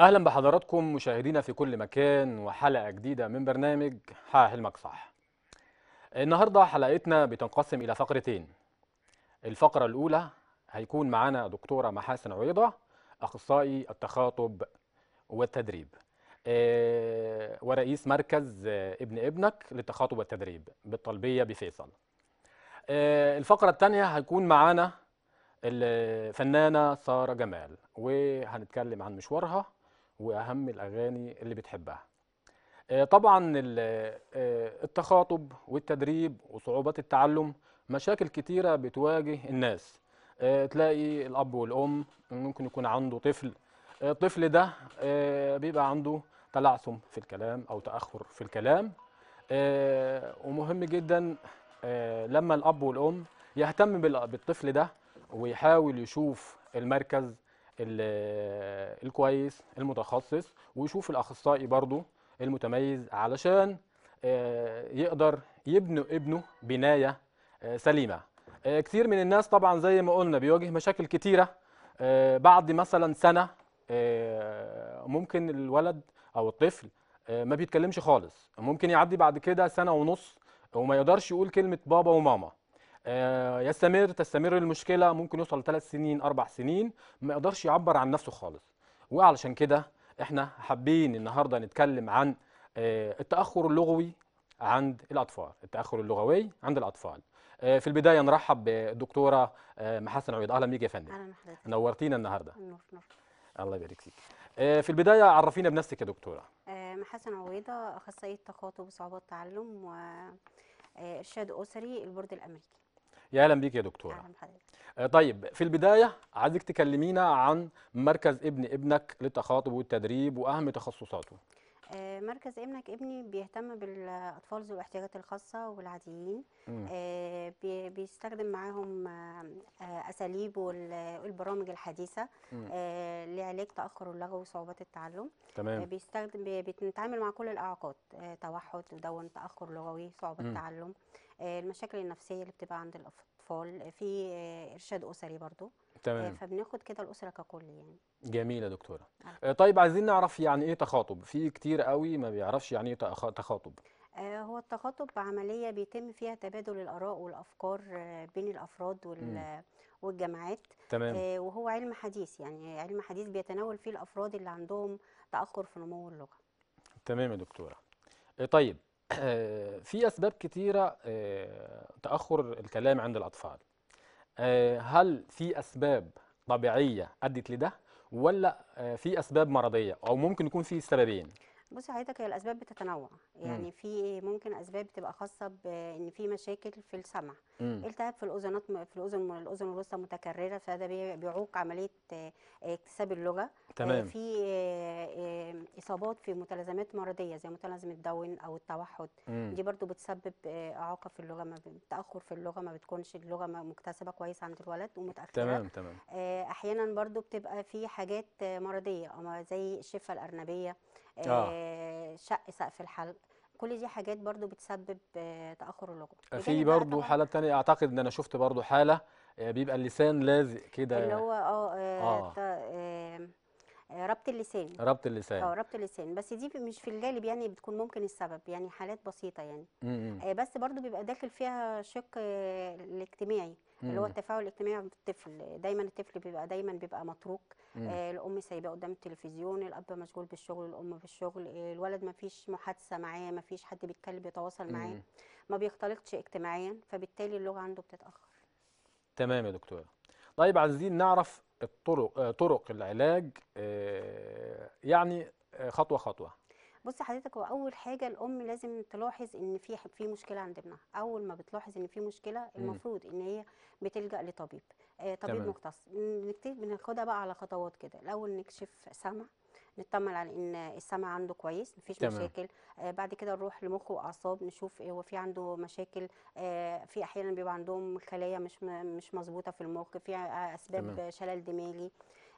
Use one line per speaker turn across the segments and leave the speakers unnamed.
اهلا بحضراتكم مشاهدينا في كل مكان وحلقه جديده من برنامج حق حلمك صح النهارده حلقتنا بتنقسم الى فقرتين الفقره الاولى هيكون معانا دكتوره محاسن عويضه اخصائي التخاطب والتدريب آه، ورئيس مركز ابن ابنك للتخاطب والتدريب بالطلبيه بفيصل آه، الفقره الثانيه هيكون معانا الفنانه ساره جمال وهنتكلم عن مشوارها واهم الاغاني اللي بتحبها آه، طبعا آه، التخاطب والتدريب وصعوبات التعلم مشاكل كتيره بتواجه الناس آه، تلاقي الاب والام ممكن يكون عنده طفل الطفل ده بيبقى عنده تلعثم في الكلام او تاخر في الكلام ومهم جدا لما الاب والام يهتم بالطفل ده ويحاول يشوف المركز الكويس المتخصص ويشوف الاخصائي برضو المتميز علشان آه، يقدر يبني ابنه بنايه آه، سليمه آه، كتير من الناس طبعا زي ما قلنا بيواجه مشاكل كتيره بعد مثلا سنه ممكن الولد او الطفل ما بيتكلمش خالص ممكن يعدي بعد كده سنه ونص وما يقدرش يقول كلمه بابا وماما آه، يستمر تستمر المشكله ممكن يوصل ثلاث سنين اربع سنين ما يقدرش يعبر عن نفسه خالص وعلشان كده احنا حابين النهارده نتكلم عن آه، التاخر اللغوي عند الاطفال التاخر اللغوي عند الاطفال آه، في البدايه نرحب بالدكتوره محسن عويد اهلا بيك يا فندم اهلا نورتينا النهارده النور. الله يبارك فيك في البدايه عرفينا بنفسك يا دكتوره
محسن عويضه اخصائيه تخاطب وصعوبات تعلم و ارشاد اسري البورد الامريكي
يا اهلا بيك يا دكتوره اهلا آه، طيب في البدايه عايزك تكلمينا عن مركز ابن ابنك للتخاطب والتدريب واهم تخصصاته
آه، مركز ابنك ابني بيهتم بالاطفال ذو الاحتياجات الخاصه والعاديين آه، بيستخدم معاهم اساليب والبرامج الحديثه لعلاج تاخر اللغو وصعوبات التعلم تمام بيستخدم بنتعامل مع كل الاعاقات توحد ودون تاخر لغوي صعوبات تعلم المشاكل النفسيه اللي بتبقى عند الاطفال في آه، ارشاد اسري برضو تمام آه، فبناخد كده الاسره ككل يعني
جميل يا دكتوره آه. أه. طيب عايزين نعرف يعني ايه تخاطب في كتير قوي ما بيعرفش يعني ايه تخاطب
هو التخاطب عملية بيتم فيها تبادل الآراء والأفكار بين الأفراد والجماعات تمام. وهو علم حديث يعني علم حديث بيتناول فيه الأفراد اللي عندهم تأخر في نمو اللغة
تمام يا دكتورة طيب آه، في أسباب كتيرة آه، تأخر الكلام عند الأطفال آه، هل في أسباب طبيعية أدت لده ولا في أسباب مرضية أو ممكن يكون في سببين
بصي حضرتك هي الاسباب بتتنوع يعني مم. في ممكن اسباب بتبقى خاصه بان في مشاكل في السمع مم. التهاب في الاذنات في الاذن الاذن الوسطى متكرره فده بيعوق عمليه آه، اكتساب اللغه آه، تمام. في آه، اصابات في متلازمات مرضيه زي متلازمه داون او التوحد مم. دي برضو بتسبب اعاقه في اللغه ما تاخر في اللغه ما بتكونش اللغه مكتسبه كويس عند الولد ومتاخره تمام تمام احيانا برضو بتبقى في حاجات مرضيه زي الشفه الارنبيه آه. آه. شق سقف الحلق كل دي حاجات برضو بتسبب آه، تاخر اللغه في
برضو حالات تانية اعتقد ان انا شفت برضو حاله آه، بيبقى اللسان لازق كده اللي هو اه, آه.
آه. ربط اللسان ربط اللسان اه ربط اللسان بس دي مش في الغالب يعني بتكون ممكن السبب يعني حالات بسيطه يعني م -م. بس برضو بيبقى داخل فيها شق الاجتماعي اللي هو التفاعل الاجتماعي عند الطفل دايما الطفل بيبقى دايما بيبقى متروك مم. آه الام سايباه قدام التلفزيون الاب مشغول بالشغل الام بالشغل آه الولد ما فيش محادثه معاه ما فيش حد بيتكلم بيتواصل معاه ما بيختلطش اجتماعيا فبالتالي اللغه عنده بتتاخر
تمام يا دكتوره طيب عايزين نعرف الطرق آه طرق العلاج آه يعني آه، خطوه خطوه
بصي حضرتك هو اول حاجه الام لازم تلاحظ ان في في مشكله عند ابنها اول ما بتلاحظ ان في مشكله المفروض ان هي بتلجا لطبيب آه طبيب تمام. مختص نكتب بناخدها بقى على خطوات كده الاول نكشف سمع نطمن على ان السمع عنده كويس مفيش تمام. مشاكل آه بعد كده نروح لمخ واعصاب نشوف إيه هو في عنده مشاكل آه في احيانا بيبقى عندهم خلايا مش مش مظبوطه في المخ في اسباب تمام. شلل دماغي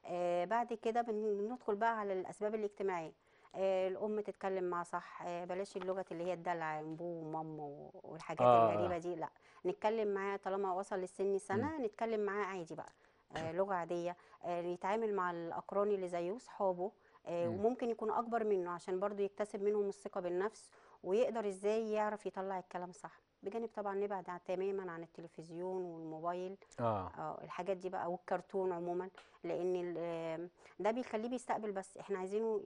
آه بعد كده بندخل بقى على الاسباب الاجتماعيه آه، الام تتكلم مع صح آه، بلاش اللغه اللي هي الدلع بو ومام والحاجات آه. الغريبه دي لا نتكلم معاه طالما وصل للسن سنه م. نتكلم معاه عادي بقى آه، لغه عاديه يتعامل مع الاقران اللي زيه صحابه وممكن يكون اكبر منه عشان برضو يكتسب منهم الثقه بالنفس ويقدر ازاي يعرف يطلع الكلام صح بجانب طبعا نبعد تماما عن التلفزيون والموبايل اه, آه الحاجات دي بقى والكرتون عموما لان ده بيخليه بيستقبل بس احنا عايزينه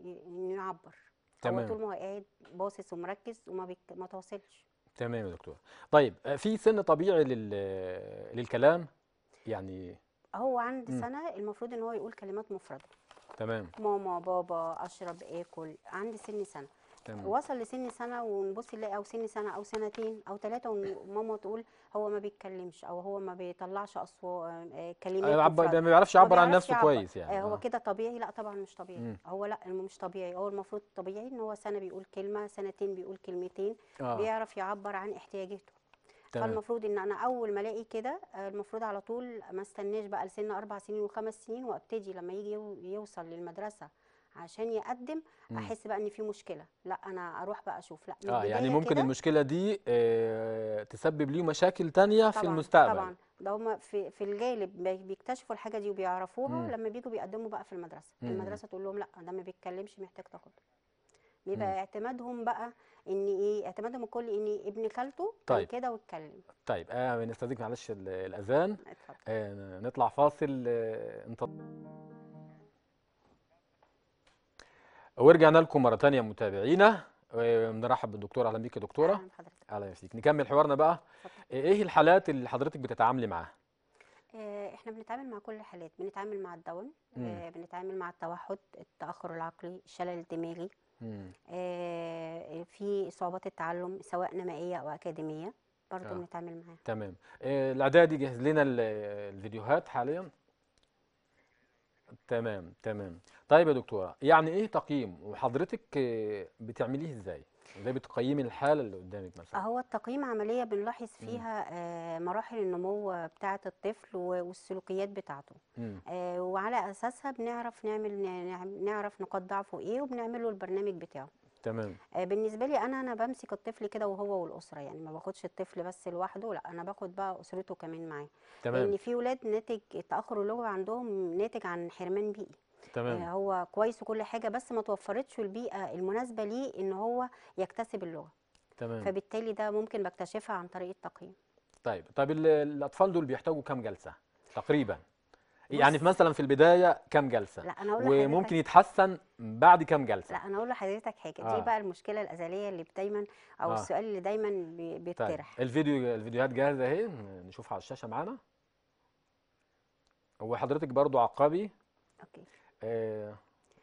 يعبر تمام طول ما هو قاعد باصص ومركز وما بيك... ما تواصلش
تمام يا دكتور طيب آه، في سن طبيعي لل... للكلام يعني
هو عند م. سنه المفروض ان هو يقول كلمات مفرده تمام ماما بابا اشرب اكل عند سن سنه تمام. وصل لسن سنه ونبص نلاقي او سن سنه او سنتين او ثلاثه وماما تقول هو ما بيتكلمش او هو ما بيطلعش اصوات آه، آه، كلمات آه، عب... ما بيعرفش يعبر عن نفسه كويس يعني هو كده طبيعي لا طبعا مش طبيعي م. هو لا مش طبيعي هو المفروض طبيعي ان هو سنه بيقول كلمه سنتين بيقول كلمتين آه. بيعرف يعبر عن احتياجاته تمام. فالمفروض ان انا اول ما الاقي كده المفروض على طول ما استناش بقى لسن اربع سنين وخمس سنين وابتدي لما يجي يوصل للمدرسه عشان يقدم احس بقى ان في مشكله لا انا اروح بقى اشوف لا اه يعني ممكن
المشكله دي آه، تسبب ليه مشاكل تانية في المستقبل طبعا
ده هم في في الغالب بيكتشفوا الحاجه دي وبيعرفوها مم. لما بيجوا بيقدموا بقى في المدرسه مم. المدرسه تقول لهم لا ده ما بيتكلمش محتاج تاخده بيبقى مم. اعتمادهم بقى ان ايه اعتمادهم الكل ان ابن خالته طيب كده واتكلم
طيب آه نستاذنك معلش الاذان آه نطلع فاصل آه انت... ورجعنا لكم مره ثانيه متابعينا ونرحب آه، بالدكتوره اهلا بيك يا دكتوره اهلا بحضرتك اهلا نكمل حوارنا بقى فضل. ايه الحالات اللي حضرتك بتتعاملي معاها
آه، احنا بنتعامل مع كل الحالات بنتعامل مع الداون مم. آه، بنتعامل مع التوحد التاخر العقلي الشلل الدماغي آه في صعوبات التعلم سواء نمائيه او اكاديميه برضه آه. بنتعامل معاها
تمام آه الاعدادي جهز لنا الفيديوهات حاليا تمام تمام طيب يا دكتوره يعني ايه تقييم وحضرتك بتعمليه ازاي ازاي بتقيمي الحاله اللي قدامك مثلا
هو التقييم عمليه بنلاحظ فيها آه، مراحل النمو بتاعه الطفل والسلوكيات بتاعته
آه
وعلى اساسها بنعرف نعمل نعم، نعرف نقاط ضعفه ايه وبنعمله البرنامج بتاعه تمام آه، بالنسبه لي انا انا بمسك الطفل كده وهو والاسره يعني ما باخدش الطفل بس لوحده لا انا باخد بقى اسرته كمان معاه تمام لان في ولاد ناتج التاخر اللغوي عندهم ناتج عن حرمان بيئي تمام آه هو كويس وكل حاجه بس ما توفرتش البيئه المناسبه ليه ان هو يكتسب اللغه تمام فبالتالي ده ممكن بكتشفها عن طريق التقييم
طيب طيب الاطفال دول بيحتاجوا كام جلسه تقريبا يعني مثلا في البدايه كام جلسه لا أنا أقول وممكن يتحسن بعد كام جلسه لا
انا اقول لحضرتك حاجه آه. دي بقى المشكله الازليه اللي دايما او آه. السؤال اللي دايما طيب، بيتطرح طيب.
الفيديو الفيديوهات جاهزه اهي نشوفها على الشاشه معانا هو حضرتك برضو عقابي اوكي آه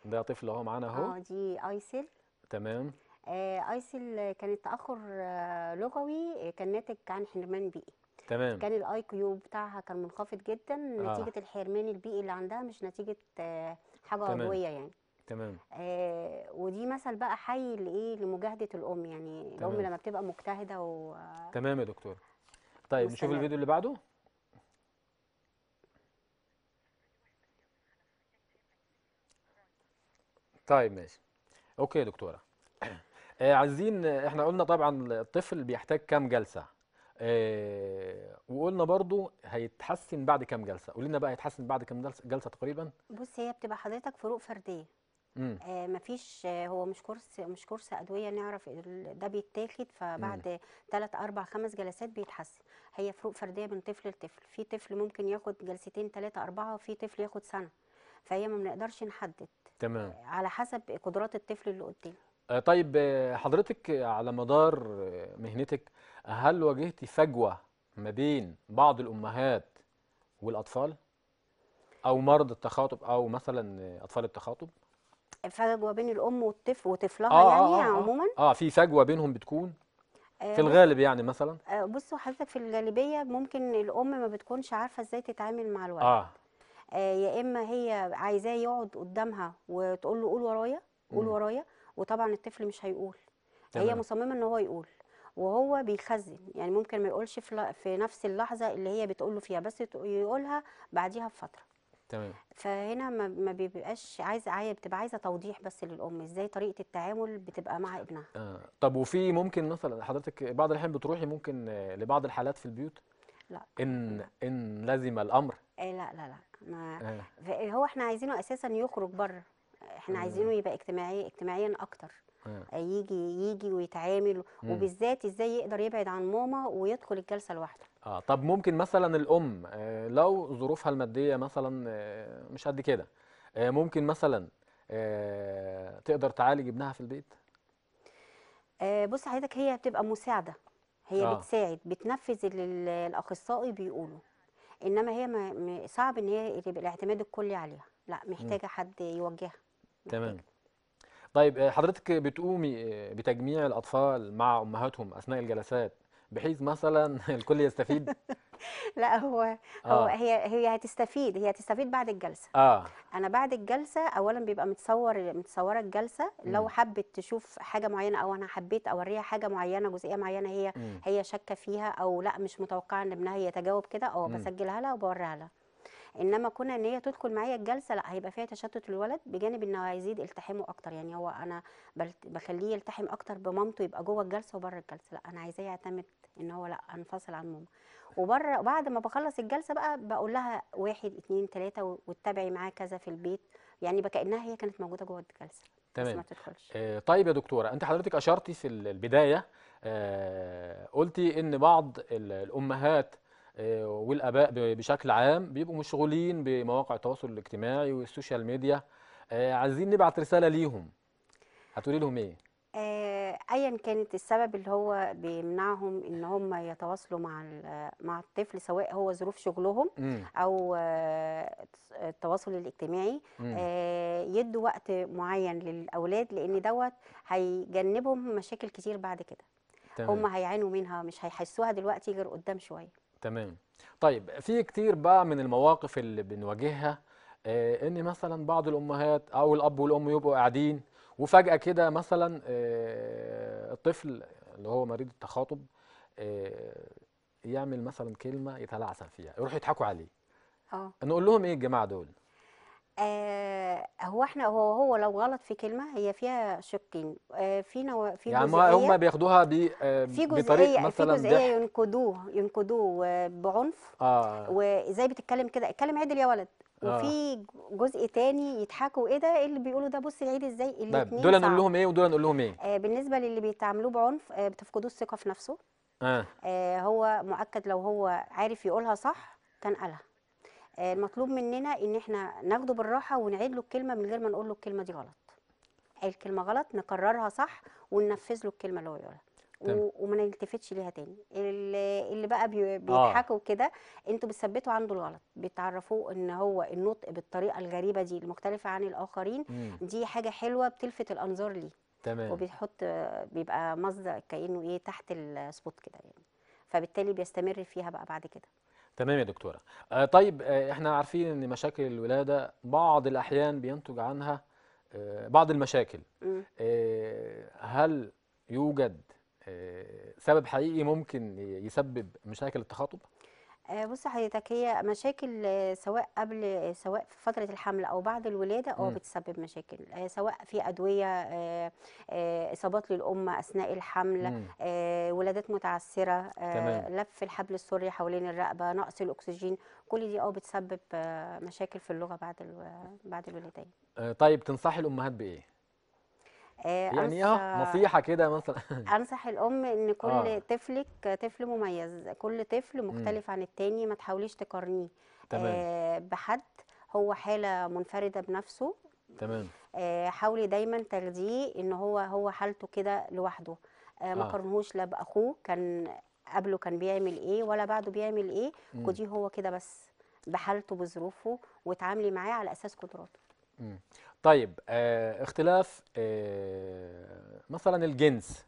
ده طفل اهو معانا اهو اه
دي ايسل تمام آه ايسل كانت تاخر آه لغوي آه، كان ناتج عن حرمان بيئي تمام كان الاي كيو بتاعها كان منخفض جدا آه. نتيجه الحرمان البيئي اللي عندها مش نتيجه آه، حاجه عضويه يعني تمام آه ودي مثل بقى حي لايه لمجاهده الام يعني تمام. الام لما بتبقى مجتهده و
تمام يا دكتور طيب نشوف الفيديو اللي بعده طيب ماشي اوكي يا دكتوره آه عايزين احنا قلنا طبعا الطفل بيحتاج كام جلسه آه، وقلنا برضو هيتحسن بعد كام جلسه قول لنا بقى هيتحسن بعد كام جلسه, جلسة تقريبا
بص هي بتبقى حضرتك فروق فرديه آه مفيش آه هو مش كورس مش كورس ادويه نعرف ده بيتاخد فبعد ثلاث اربع خمس جلسات بيتحسن هي فروق فرديه من طفل لطفل في طفل ممكن ياخد جلستين ثلاثه اربعه وفي طفل ياخد سنه فهي ما بنقدرش نحدد تمام آه، على حسب قدرات الطفل اللي قدامه
آه، طيب آه، حضرتك على مدار آه، مهنتك هل واجهتي فجوة ما بين بعض الأمهات والأطفال أو مرض التخاطب أو مثلا أطفال التخاطب؟
فجوة بين الأم والطفل وطفلها آه يعني آه آه عموما؟
آه في فجوة بينهم بتكون؟
في الغالب يعني مثلا؟ بصوا حضرتك في الغالبية ممكن الأم ما بتكونش عارفة إزاي تتعامل مع الولد آه. آه يا إما هي عايزاه يقعد قدامها وتقول له قول ورايا قول ورايا وطبعا الطفل مش هيقول تمام. هي مصممه ان هو يقول وهو بيخزن يعني ممكن ما يقولش في, نفس اللحظه اللي هي بتقول له فيها بس يقولها بعديها بفتره تمام فهنا ما, ما بيبقاش عايز عايز بتبقى عايزه توضيح بس للام ازاي طريقه التعامل بتبقى مع ابنها
آه. طب وفي ممكن مثلا حضرتك بعض الاحيان بتروحي ممكن لبعض الحالات في البيوت لا ان ان لزم الامر
آه لا لا لا ما آه. هو احنا عايزينه اساسا يخرج بره احنا عايزينه يبقى اجتماعي اجتماعيا اكتر آه. آه، يجي يجي ويتعامل وبالذات ازاي يقدر يبعد عن ماما ويدخل الجلسه لوحده
اه طب ممكن مثلا الام آه، لو ظروفها الماديه مثلا مش قد كده ممكن مثلا تقدر تعالج ابنها في البيت
بص حضرتك هي بتبقى مساعده هي آه. بتساعد بتنفذ اللي الاخصائي بيقوله انما هي صعب ان هي يبقى الاعتماد الكلي عليها لا محتاجه حد يوجهها
تمام طيب آه، حضرتك بتقومي آه، بتجميع الاطفال مع امهاتهم اثناء الجلسات بحيث مثلا الكل يستفيد
لا هو آه. هو هي هي هتستفيد هي هتستفيد بعد الجلسه اه انا بعد الجلسه اولا بيبقى متصور متصوره الجلسه لو حبت تشوف حاجه معينه او انا حبيت اوريها حاجه معينه جزئيه معينه هي م. هي شاكه فيها او لا مش متوقعه ان ابنها يتجاوب كده اه بسجلها لها وبوريها لها انما كنا ان هي تدخل معايا الجلسه لا هيبقى فيها تشتت الولد بجانب انه هيزيد التحامه اكتر يعني هو انا بخليه يلتحم اكتر بمامته يبقى جوه الجلسه وبره الجلسه لا انا عايزاه يعتمد ان هو لا انفصل عن ماما وبره بعد ما بخلص الجلسه بقى بقول لها واحد اثنين ثلاثه واتبعي معاه كذا في البيت يعني بكانها هي كانت موجوده جوه الجلسه تمام ما تدخلش
آه، طيب يا دكتوره انت حضرتك اشرتي في البدايه آه، قلتي ان بعض الامهات آه، والاباء بشكل عام بيبقوا مشغولين بمواقع التواصل الاجتماعي والسوشيال ميديا آه، عايزين نبعت رساله ليهم هتقولي لهم ايه
آه، ايا كانت السبب اللي هو بيمنعهم ان هم يتواصلوا مع مع الطفل سواء هو ظروف شغلهم او التواصل الاجتماعي يدوا وقت معين للاولاد لان دوت هيجنبهم مشاكل كتير بعد كده هم هيعانوا منها مش هيحسوها دلوقتي غير قدام شويه
تمام طيب في كتير بقى من المواقف اللي بنواجهها آه، ان مثلا بعض الامهات او الاب والام يبقوا قاعدين وفجاه كده مثلا آه، الطفل اللي هو مريض التخاطب آه، يعمل مثلا كلمه يتلعثم فيها يروحوا يضحكوا عليه اه نقول لهم ايه الجماعه دول
آه هو احنا هو هو لو غلط في كلمه هي فيها شقين آه في نوع في يعني جزئيه هم
بياخدوها ب آه في جزئيه مثلا في جزئيه
ينقدوه ينقدوه آه، بعنف آه. وازاي بتتكلم كده اتكلم عدل يا ولد آه. وفي جزء تاني يضحكوا ايه ده إيه اللي بيقولوا ده بص العيد ازاي الاثنين دول نقول لهم
ايه ودول نقول لهم ايه
آه بالنسبه للي بيتعاملوه بعنف آه بتفقدوه الثقه في نفسه آه. آه هو مؤكد لو هو عارف يقولها صح كان قالها المطلوب آه، مننا ان احنا ناخده بالراحه ونعيد له الكلمه من غير ما نقول له الكلمه دي غلط الكلمه غلط نكررها صح وننفذ له الكلمه اللي هو يقولها وما نلتفتش ليها تاني اللي بقى آه. بيضحكوا آه. كده انتوا بتثبتوا عنده الغلط بتعرفوه ان هو النطق بالطريقه الغريبه دي المختلفه عن الاخرين مم. دي حاجه حلوه بتلفت الانظار ليه تمام وبيحط بيبقى مصدر كانه ايه تحت السبوت كده يعني فبالتالي بيستمر فيها بقى بعد كده
تمام يا دكتوره آه طيب آه احنا عارفين ان مشاكل الولاده بعض الاحيان بينتج عنها آه بعض المشاكل آه، هل يوجد آه، سبب حقيقي ممكن يسبب مشاكل التخاطب
آه، بص حضرتك هي مشاكل آه، سواء قبل آه، سواء في فترة الحمل أو بعد الولادة أو بتسبب مشاكل سواء في أدوية إصابات للأم أثناء الحمل ولادات متعثرة لف الحبل السري حوالين الرقبة نقص الأكسجين كل دي أه بتسبب مشاكل في اللغة بعد بعد الولادة
يعني. طيب تنصحي الأمهات بإيه؟
آه، يعني اه نصيحه
كده مثلا
انصح الام ان كل آه. طفلك طفل مميز كل طفل مختلف م. عن التاني ما تحاوليش تقارنيه
آه
بحد هو حاله منفرده بنفسه تمام آه حاولي دايما تاخديه ان هو هو حالته كده لوحده آه ما آه. قارنهوش لا باخوه كان قبله كان بيعمل ايه ولا بعده بيعمل ايه خديه هو كده بس بحالته بظروفه وتعاملي معاه على اساس قدراته
طيب آه اختلاف آه مثلا الجنس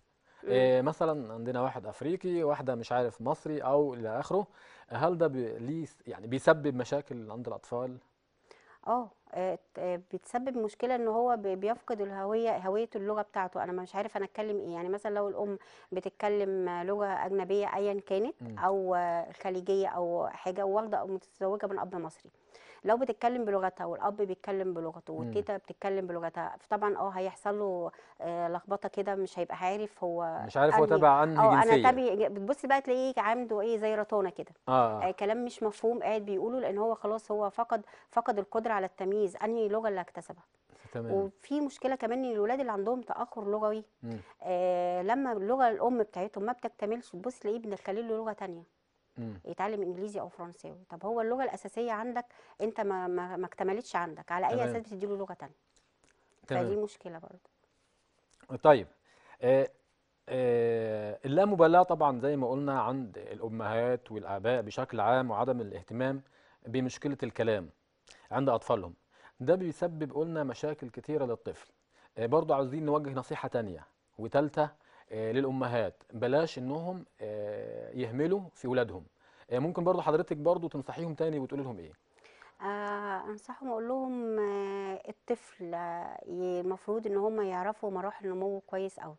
آه مثلا عندنا واحد افريقي واحده مش عارف مصري او الى اخره هل ده بي يعني بيسبب مشاكل عند الاطفال
اه آه، بتسبب مشكله ان هو بيفقد الهويه هويه اللغه بتاعته انا مش عارف انا اتكلم ايه يعني مثلا لو الام بتتكلم لغه اجنبيه ايا كانت او خليجيه او حاجه واخده او متزوجه من اب مصري لو بتتكلم بلغتها والاب بيتكلم بلغته والتيتا بتتكلم بلغتها فطبعا اه هيحصل له آه، لخبطه كده مش هيبقى عارف هو مش عارف هو تابع عنه اه انا تابع بتبص بقى تلاقيه عنده ايه زي رطانه كده آه. آه كلام مش مفهوم قاعد بيقوله لان هو خلاص هو فقد فقد القدره على التمييز تمييز انهي لغه اللي اكتسبها تمام وفي مشكله كمان ان الولاد اللي عندهم تاخر لغوي آه لما اللغه الام بتاعتهم ما بتكتملش تبص لايه بندخل له لغه ثانيه يتعلم انجليزي او فرنساوي طب هو اللغه الاساسيه عندك انت ما ما, ما اكتملتش عندك على اي اساس له لغه ثانيه تمام فدي مشكله برضه
طيب آه آه اللامبالاه طبعا زي ما قلنا عند الامهات والاباء بشكل عام وعدم الاهتمام بمشكله الكلام عند اطفالهم ده بيسبب قلنا مشاكل كتيرة للطفل آه، برضه عاوزين نوجه نصيحة تانية وتالتة آه، للأمهات بلاش إنهم آه، يهملوا في ولادهم ممكن برضه حضرتك برضه تنصحيهم تاني وتقولي لهم إيه؟
انصحهم اقول لهم الطفل المفروض ان هم يعرفوا مراحل نموه كويس قوي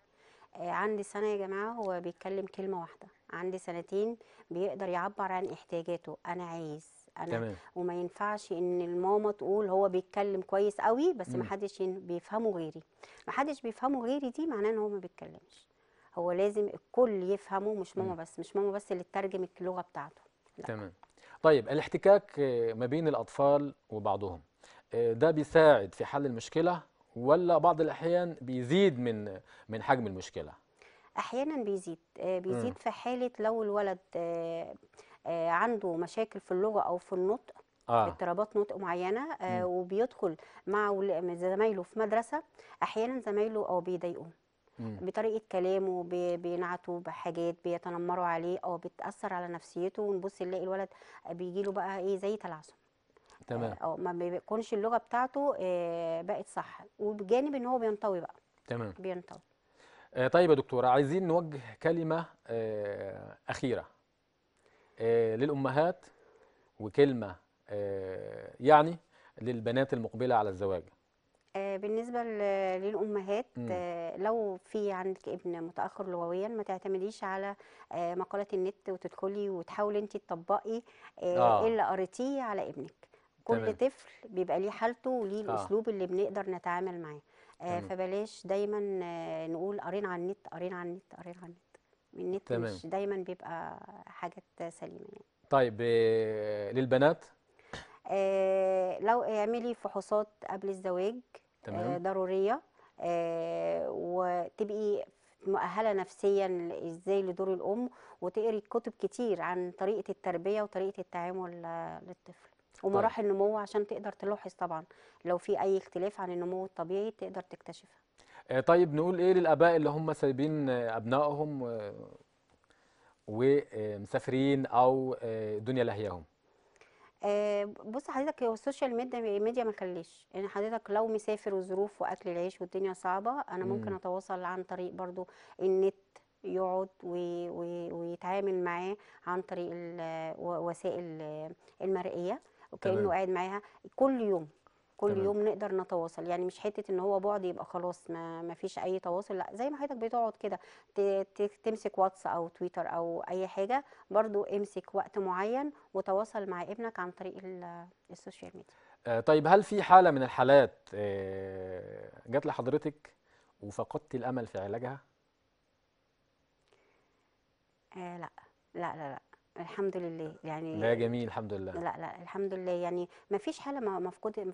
عندي سنه يا جماعه هو بيتكلم كلمه واحده عندي سنتين بيقدر يعبر عن احتياجاته انا عايز انا تمام. وما ينفعش ان الماما تقول هو بيتكلم كويس قوي بس ما حدش بيفهمه غيري ما حدش بيفهمه غيري دي معناه ان هو ما بيتكلمش هو لازم الكل يفهمه مش ماما بس مش ماما بس اللي تترجم اللغه بتاعته
لا. تمام طيب الاحتكاك ما بين الاطفال وبعضهم آه، ده بيساعد في حل المشكله ولا بعض الاحيان بيزيد من من حجم المشكله
احيانا بيزيد آه، بيزيد م. في حاله لو الولد آه، آه، عنده مشاكل في اللغه او في النطق آه. اضطرابات نطق معينه آه وبيدخل مع زمايله في مدرسه احيانا زمايله او آه، بيضايقوه بطريقه كلامه بينعتوا بحاجات بيتنمروا عليه او آه، بتاثر على نفسيته ونبص نلاقي الولد بيجي له بقى ايه زي تلعثم تمام او ما بيكونش اللغه بتاعته آه بقت صح وبجانب ان هو بينطوي بقى تمام بينطوي
آه طيب يا دكتوره عايزين نوجه كلمه اخيره آه، للأمهات وكلمة آه، يعني للبنات المقبلة على الزواج
آه، بالنسبة للأمهات لو في عندك ابن متأخر لغويا ما تعتمديش على مقالة النت وتدخلي وتحاولي انت تطبقي آه. اللي قريتيه على ابنك كل تمام. طفل بيبقى ليه حالته وليه الأسلوب آه. اللي بنقدر نتعامل معاه فبلاش دايما نقول قرينا على النت قرينا على النت قرينا على النت النت تمام. مش دايما بيبقى حاجات سليمه يعني.
طيب آه، للبنات
آه، لو اعملي فحوصات قبل الزواج تمام. آه، ضروريه وتبقي مؤهله نفسيا ازاي لدور الام وتقري كتب كتير عن طريقه التربيه وطريقه التعامل للطفل طيب. ومراحل طيب. النمو عشان تقدر تلاحظ طبعا لو في اي اختلاف عن النمو الطبيعي تقدر تكتشفها
آه، طيب نقول ايه للاباء اللي هم سايبين آه، ابنائهم آه، ومسافرين او الدنيا لاهياهم
بص حضرتك هو السوشيال ميديا ميديا ما خليش يعني حضرتك لو مسافر وظروف واكل العيش والدنيا صعبه انا ممكن اتواصل عن طريق برضو النت يقعد ويتعامل معاه عن طريق الوسائل المرئيه وكانه قاعد معاها كل يوم كل تمام. يوم نقدر نتواصل يعني مش حته ان هو بعد يبقى خلاص ما, ما فيش اي تواصل لا زي ما حضرتك بتقعد كده تمسك واتس او تويتر او اي حاجه برضو امسك وقت معين وتواصل مع ابنك عن طريق السوشيال ميديا
آه، طيب هل في حاله من الحالات آه، جات لحضرتك وفقدت الامل في علاجها
آه لا لا لا لا الحمد لله يعني لا جميل الحمد لله لا لا الحمد لله يعني ما فيش حاله مفقود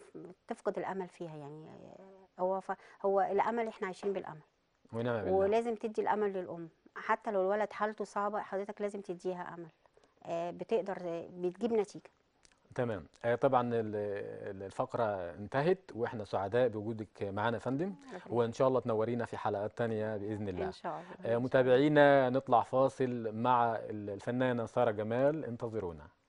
تفقد الامل فيها يعني هو ف... هو الامل احنا عايشين بالامل
ونعم بالله ولازم
تدي الامل للام حتى لو الولد حالته صعبه حضرتك لازم تديها امل آه، بتقدر بتجيب نتيجه
تمام آه، طبعا الفقره انتهت واحنا سعداء بوجودك معانا يا فندم وان شاء الله تنورينا في حلقات تانية باذن الله ان شاء الله آه، متابعينا نطلع فاصل مع الفنانه ساره جمال انتظرونا